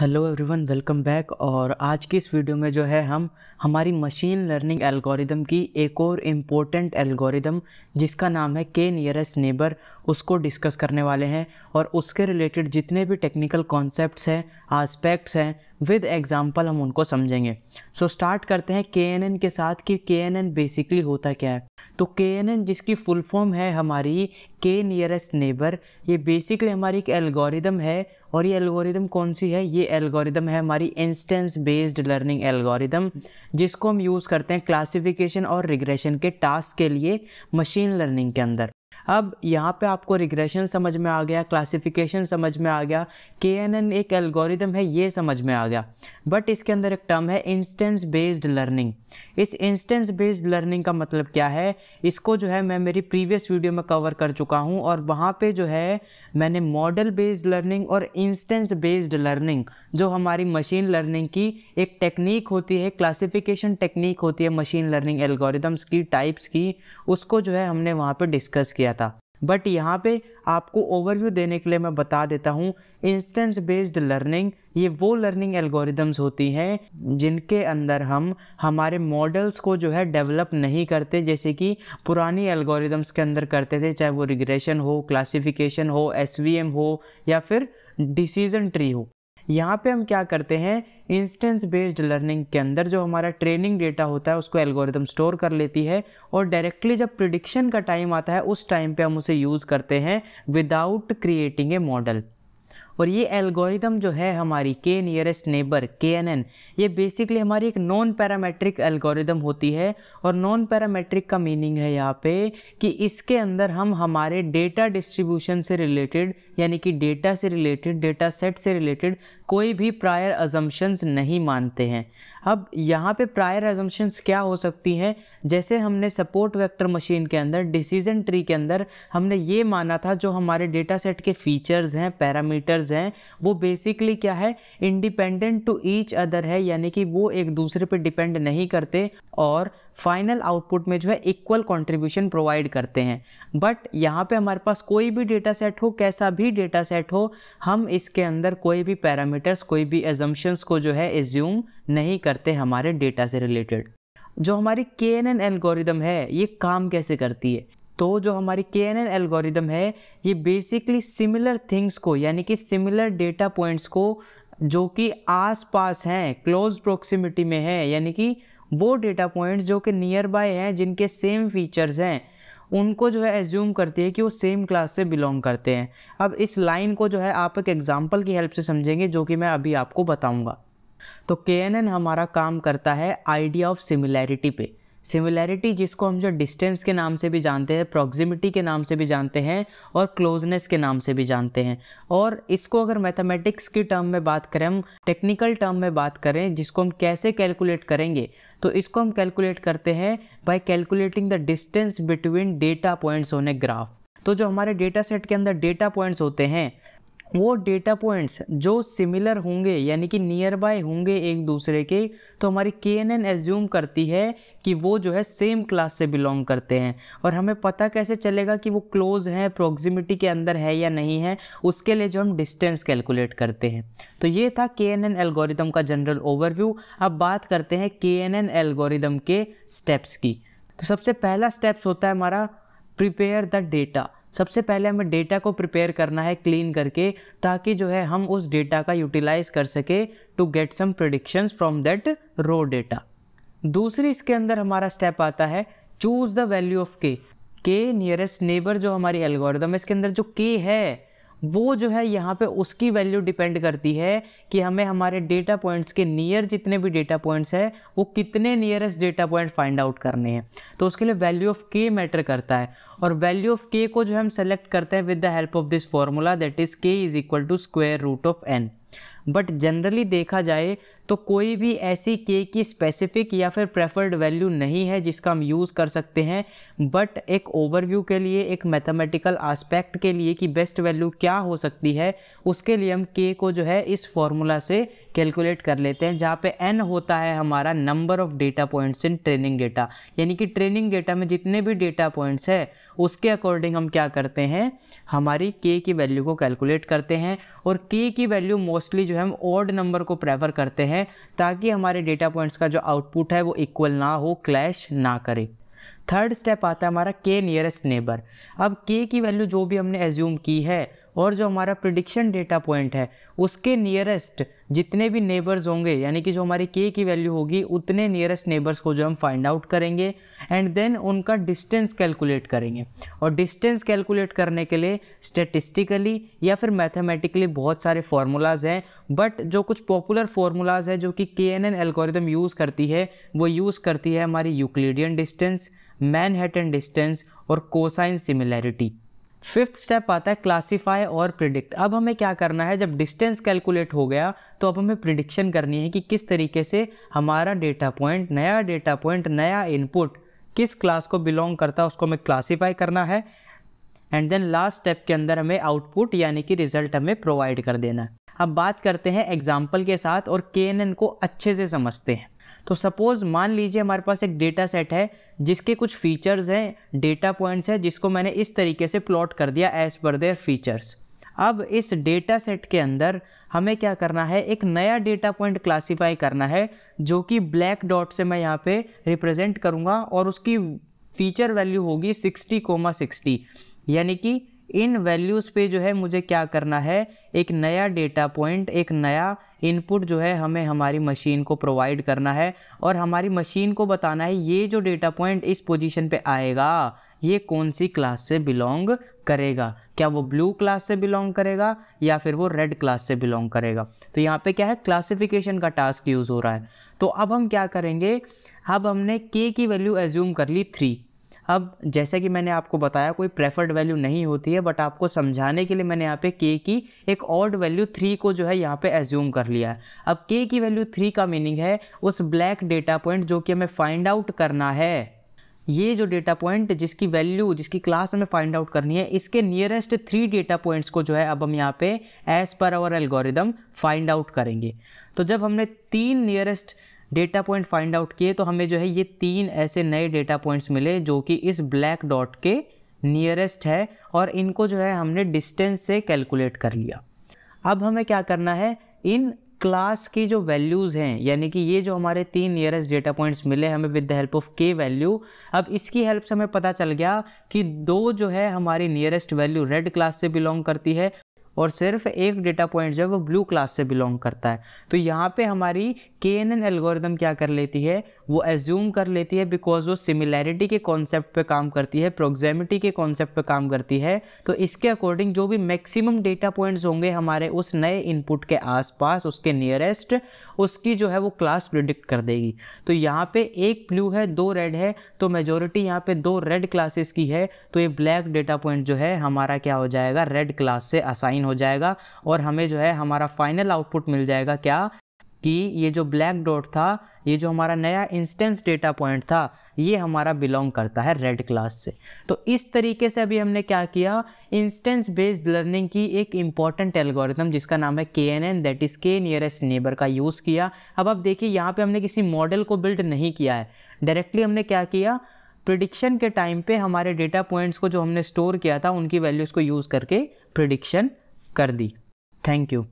hello everyone welcome back और आज की इस वीडियो में जो है हम हमारी मशीन लर्निंग एल्गोरिदम की एक और इम्पोर्टेंट एल्गोरिदम जिसका नाम है के नियरेस्ट नेबर उसको डिस्कस करने वाले हैं और उसके रिलेटेड जितने भी टेक्निकल कॉन्सेप्ट्स हैं आस्पेक्ट्स हैं विद एग्जाम्पल हम उनको समझेंगे सो so, स्टार्ट करते हैं के के साथ कि के बेसिकली होता क्या है तो के जिसकी फुल फॉर्म है हमारी के नियरेस्ट नेबर ये बेसिकली हमारी एक एल्गोरिदम है और ये एल्गोरिदम कौन सी है ये एल्गोरिदम है हमारी इंस्टेंस बेस्ड लर्निंग एल्गोरिदम जिसको हम यूज़ करते हैं क्लासिफिकेशन और रिग्रेशन के टास्क के लिए मशीन लर्निंग के अंदर अब यहाँ पे आपको रिग्रेशन समझ में आ गया क्लासिफिकेशन समझ में आ गया के एन एन एक एल्गोरिदम है ये समझ में आ गया बट इसके अंदर एक टर्म है इंस्टेंस बेस्ड लर्निंग इस इंस्टेंस बेस्ड लर्निंग का मतलब क्या है इसको जो है मैं मेरी प्रीवियस वीडियो में कवर कर चुका हूँ और वहाँ पर जो है मैंने मॉडल बेस्ड लर्निंग और इंस्टेंस बेस्ड लर्निंग जो हमारी मशीन लर्निंग की एक टेक्निक होती है क्लासिफिकेशन टेक्निक होती है मशीन लर्निंग एल्गोरिदम्स की टाइप्स की उसको जो है हमने वहाँ पर डिस्कस किया था बट यहाँ पे आपको ओवरव्यू देने के लिए मैं बता देता हूँ इंस्टेंस बेस्ड लर्निंग ये वो लर्निंग एल्गोरिदम्स होती हैं जिनके अंदर हम हमारे मॉडल्स को जो है डेवलप नहीं करते जैसे कि पुरानी एल्गोरिदम्स के अंदर करते थे चाहे वो रिग्रेशन हो क्लासिफिकेशन हो एस हो या फिर डिसीजन ट्री हो यहाँ पे हम क्या करते हैं इंस्टेंस बेस्ड लर्निंग के अंदर जो हमारा ट्रेनिंग डेटा होता है उसको एल्गोरिदम स्टोर कर लेती है और डायरेक्टली जब प्रिडिक्शन का टाइम आता है उस टाइम पे हम उसे यूज़ करते हैं विदाउट क्रिएटिंग ए मॉडल और ये एल्गोरिदम जो है हमारी K nearest neighbour K N N ये बेसिकली हमारी एक नॉन पैरामेट्रिक एल्गोरिदम होती है और नॉन पैरामेट्रिक का मीनिंग है यहाँ पे कि इसके अंदर हम हमारे डेटा डिस्ट्रीब्यूशन से रिलेटेड यानी कि डेटा से रिलेटेड डेटा सेट से रिलेटेड कोई भी प्रायर अजम्पन्स नहीं मानते हैं अब यहाँ पे प्रायर अजम्पन्स क्या हो सकती हैं जैसे हमने सपोर्ट वेक्टर मशीन के अंदर डिसीजन ट्री के अंदर हमने ये माना था जो हमारे डेटा सेट के फीचर्स हैं पैरामीटर्स मॉडल्स हैं वो बेसिकली क्या है इंडिपेंडेंट टू ईच अदर है यानी कि वो एक दूसरे पर डिपेंड नहीं करते और फाइनल आउटपुट में जो है इक्वल कंट्रीब्यूशन प्रोवाइड करते हैं बट यहाँ पे हमारे पास कोई भी डेटा सेट हो कैसा भी डेटा सेट हो हम इसके अंदर कोई भी पैरामीटर्स कोई भी एजम्पन्स को जो है एज्यूम नहीं करते हमारे डेटा से रिलेटेड जो हमारी के एन एन एल्गोरिदम है ये काम कैसे करती है तो जो हमारी के एन एन एल्गोरिदम है ये बेसिकली सिमिलर थिंग्स को यानी कि सिमिलर डेटा पॉइंट्स को जो कि आस पास हैं क्लोज प्रोक्सीमिटी में है यानी कि वो डेटा पॉइंट्स जो कि नियर बाय हैं जिनके सेम फीचर्स हैं उनको जो है एज्यूम करती है कि वो सेम क्लास से बिलोंग करते हैं अब इस लाइन को जो है आप एक एग्जाम्पल की हेल्प से समझेंगे जो कि मैं अभी आपको बताऊँगा तो के हमारा काम करता है आइडिया ऑफ सिमिलैरिटी पे सिमिलैरिटी जिसको हम जो डिस्टेंस के नाम से भी जानते हैं प्रॉक्सिमिटी के नाम से भी जानते हैं और क्लोजनेस के नाम से भी जानते हैं और इसको अगर मैथमेटिक्स की टर्म में बात करें हम टेक्निकल टर्म में बात करें जिसको हम कैसे कैलकुलेट करेंगे तो इसको हम कैलकुलेट करते हैं by calculating the distance between data points on a graph तो जो हमारे डेटा सेट के अंदर डेटा पॉइंट्स होते हैं वो डेटा पॉइंट्स जो सिमिलर होंगे यानी कि नियर बाय होंगे एक दूसरे के तो हमारी के एन एन एज्यूम करती है कि वो जो है सेम क्लास से बिलोंग करते हैं और हमें पता कैसे चलेगा कि वो क्लोज हैं प्रॉक्सिमिटी के अंदर है या नहीं है उसके लिए जो हम डिस्टेंस कैलकुलेट करते हैं तो ये था के एन एन एल्गोरिदम का जनरल ओवरव्यू अब बात करते हैं के एन एन एल्गोरिदम के स्टेप्स की तो सबसे पहला स्टेप्स होता है हमारा प्रिपेयर द डेटा सबसे पहले हमें डेटा को प्रिपेयर करना है क्लीन करके ताकि जो है हम उस डेटा का यूटिलाइज कर सके to get some predictions from that raw data दूसरी इसके अंदर हमारा स्टेप आता है चूज़ द वैल्यू ऑफ के के नियरेस्ट नेबर जो हमारी एल्गोरिदम है इसके अंदर जो के है वो जो है यहाँ पे उसकी वैल्यू डिपेंड करती है कि हमें हमारे डेटा पॉइंट्स के नियर जितने भी डेटा पॉइंट्स हैं वो कितने nearest data point find out करने हैं तो उसके लिए वैल्यू ऑफ के मैटर करता है और वैल्यू ऑफ के को जो हम सेलेक्ट करते हैं with the help of this formula that is K is equal to square root of N but generally देखा जाए तो कोई भी ऐसी के की स्पेसिफिक या फिर प्रेफर्ड वैल्यू नहीं है जिसका हम यूज़ कर सकते हैं बट एक ओवरव्यू के लिए एक मैथमेटिकल आस्पेक्ट के लिए कि बेस्ट वैल्यू क्या हो सकती है उसके लिए हम के को जो है इस फॉर्मूला से कैलकुलेट कर लेते हैं जहाँ पे एन होता है हमारा number of data points in training data यानी कि ट्रेनिंग डेटा में जितने भी डेटा पॉइंट्स है उसके अकॉर्डिंग हम क्या करते हैं हमारी के की वैल्यू को कैलकुलेट करते हैं और के की वैल्यू मोस्टली जो है हम ऑड नंबर को प्रेफर करते हैं ताकि हमारे डेटा पॉइंट्स का जो आउटपुट है वो इक्वल ना हो क्लैश ना करे थर्ड स्टेप आता है हमारा के नियरेस्ट नेबर अब के की वैल्यू जो भी हमने एज्यूम की है और जो हमारा प्रिडिक्शन डेटा पॉइंट है उसके नियरेस्ट जितने भी नेबर्स होंगे यानी कि जो हमारी के की वैल्यू होगी उतने नियरेस्ट नेबर्स को जो हम फाइंड आउट करेंगे एंड देन उनका डिस्टेंस कैलकुलेट करेंगे और डिस्टेंस कैलकुलेट करने के लिए स्टेटिस्टिकली या फिर मैथमेटिकली बहुत सारे फार्मूलाज हैं बट जो कुछ पॉपुलर फार्मूलाज है जो कि के एन एन यूज़ करती है वो यूज़ करती है हमारी यूक्लिडियन डिस्टेंस मैनहेटन डिस्टेंस और कोसाइन सिमिलैरिटी फिफ्थ स्टेप आता है क्लासीफाई और प्रिडिक्ट अब हमें क्या करना है जब डिस्टेंस कैलकुलेट हो गया तो अब हमें प्रिडिक्शन करनी है कि किस तरीके से हमारा डेटा पॉइंट नया डेटा पॉइंट नया इनपुट किस क्लास को बिलोंग करता है उसको हमें क्लासीफाई करना है एंड देन लास्ट स्टेप के अंदर हमें आउटपुट यानी कि रिजल्ट हमें प्रोवाइड कर देना है अब बात करते हैं एग्जाम्पल के साथ और के को अच्छे से समझते हैं तो सपोज़ मान लीजिए हमारे पास एक डेटा सेट है जिसके कुछ फीचर्स हैं डेटा पॉइंट्स हैं जिसको मैंने इस तरीके से प्लॉट कर दिया एज पर देयर फीचर्स अब इस डेटा सेट के अंदर हमें क्या करना है एक नया डेटा पॉइंट क्लासीफाई करना है जो कि ब्लैक डॉट से मैं यहाँ पे रिप्रेजेंट करूँगा और उसकी फीचर वैल्यू होगी सिक्सटी कोमा सिक्सटी यानी कि इन वैल्यूज़ पे जो है मुझे क्या करना है एक नया डेटा पॉइंट एक नया इनपुट जो है हमें हमारी मशीन को प्रोवाइड करना है और हमारी मशीन को बताना है ये जो डेटा पॉइंट इस पोजीशन पे आएगा ये कौन सी क्लास से बिलोंग करेगा क्या वो ब्लू क्लास से बिलोंग करेगा या फिर वो रेड क्लास से बिलोंग करेगा तो यहाँ पे क्या है क्लासिफिकेशन का टास्क यूज़ हो रहा है तो अब हम क्या करेंगे अब हमने के की वैल्यू एज्यूम कर ली थ्री अब जैसे कि मैंने आपको बताया कोई प्रेफर्ड वैल्यू नहीं होती है बट आपको समझाने के लिए मैंने यहाँ पे के की एक ऑर्ड वैल्यू थ्री को जो है यहाँ पे एज्यूम कर लिया है अब के की वैल्यू थ्री का मीनिंग है उस ब्लैक डेटा पॉइंट जो कि हमें फाइंड आउट करना है ये जो डेटा पॉइंट जिसकी वैल्यू जिसकी क्लास हमें फाइंड आउट करनी है इसके नियरेस्ट थ्री डेटा पॉइंट्स को जो है अब हम यहाँ पे as per hour algorithm find out करेंगे तो जब हमने तीन nearest data point find out किए तो हमें जो है ये तीन ऐसे नए डेटा पॉइंट्स मिले जो कि इस ब्लैक डॉट के नियरेस्ट है और इनको जो है हमने डिस्टेंस से कैलकुलेट कर लिया अब हमें क्या करना है इन क्लास की जो वैल्यूज़ हैं यानी कि ये जो हमारे तीन नियरेस्ट डेटा पॉइंट्स मिले हमें with the help of K value अब इसकी हेल्प से हमें पता चल गया कि दो जो है हमारी नियरेस्ट वैल्यू रेड क्लास से बिलोंग करती है और सिर्फ एक डेटा पॉइंट जो है वो ब्लू क्लास से बिलोंग करता है तो यहाँ पे हमारी के एन एन एल्गोरिदम क्या कर लेती है वो एज्यूम कर लेती है बिकॉज वो सिमिलैरिटी के कॉन्सेप्ट पे काम करती है प्रोग्जेमिटी के कॉन्सेप्ट पे काम करती है तो इसके अकॉर्डिंग जो भी मैक्सिमम डेटा पॉइंट्स होंगे हमारे उस नए इनपुट के आसपास उसके नियरेस्ट उसकी जो है वो क्लास प्रिडिक्ट कर देगी तो यहाँ पे एक ब्लू है दो रेड है तो मेजोरिटी यहाँ पे दो रेड क्लासेस की है तो ये ब्लैक डेटा पॉइंट जो है हमारा क्या हो जाएगा रेड क्लास से असाइन हो जाएगा और हमें जो है हमारा फाइनल आउटपुट मिल जाएगा क्या कि ये जो ब्लैक डॉट था ये जो हमारा नया इंस्टेंस डेटा पॉइंट था ये हमारा बिलोंग करता है रेड क्लास से तो इस तरीके से अभी हमने क्या किया इंस्टेंस बेस्ड लर्निंग की एक इम्पॉर्टेंट एल्गोरिथम जिसका नाम है K N N that is K nearest neighbour का यूज़ किया अब आप देखिए यहाँ पे हमने किसी मॉडल को बिल्ड नहीं किया है डायरेक्टली हमने क्या किया प्रिडिक्शन के टाइम पे हमारे डेटा पॉइंट्स को जो हमने स्टोर किया था उनकी वैल्यूज़ को यूज़ करके प्रिडिक्शन कर दी थैंक यू